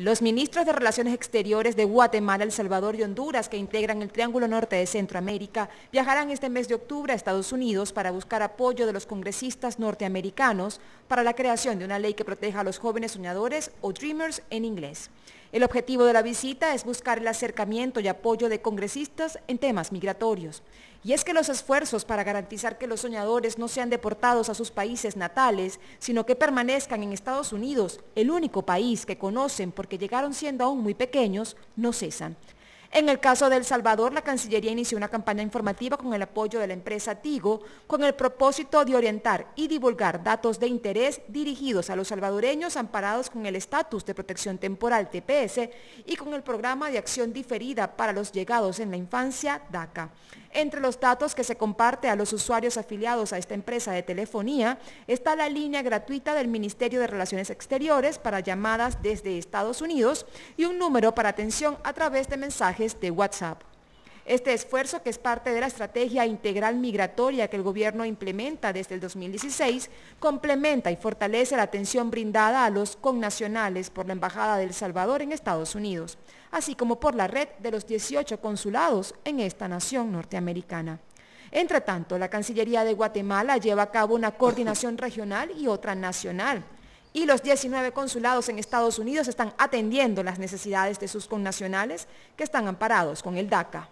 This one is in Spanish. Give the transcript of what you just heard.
Los ministros de Relaciones Exteriores de Guatemala, El Salvador y Honduras, que integran el Triángulo Norte de Centroamérica, viajarán este mes de octubre a Estados Unidos para buscar apoyo de los congresistas norteamericanos para la creación de una ley que proteja a los jóvenes soñadores o Dreamers en inglés. El objetivo de la visita es buscar el acercamiento y apoyo de congresistas en temas migratorios. Y es que los esfuerzos para garantizar que los soñadores no sean deportados a sus países natales, sino que permanezcan en Estados Unidos, el único país que conocen porque llegaron siendo aún muy pequeños, no cesan. En el caso de El Salvador, la Cancillería inició una campaña informativa con el apoyo de la empresa Tigo con el propósito de orientar y divulgar datos de interés dirigidos a los salvadoreños amparados con el estatus de protección temporal TPS y con el programa de acción diferida para los llegados en la infancia DACA. Entre los datos que se comparte a los usuarios afiliados a esta empresa de telefonía está la línea gratuita del Ministerio de Relaciones Exteriores para llamadas desde Estados Unidos y un número para atención a través de mensajes de WhatsApp. Este esfuerzo, que es parte de la estrategia integral migratoria que el gobierno implementa desde el 2016, complementa y fortalece la atención brindada a los connacionales por la Embajada de El Salvador en Estados Unidos, así como por la red de los 18 consulados en esta nación norteamericana. Entre tanto, la Cancillería de Guatemala lleva a cabo una coordinación regional y otra nacional y los 19 consulados en Estados Unidos están atendiendo las necesidades de sus connacionales que están amparados con el DACA.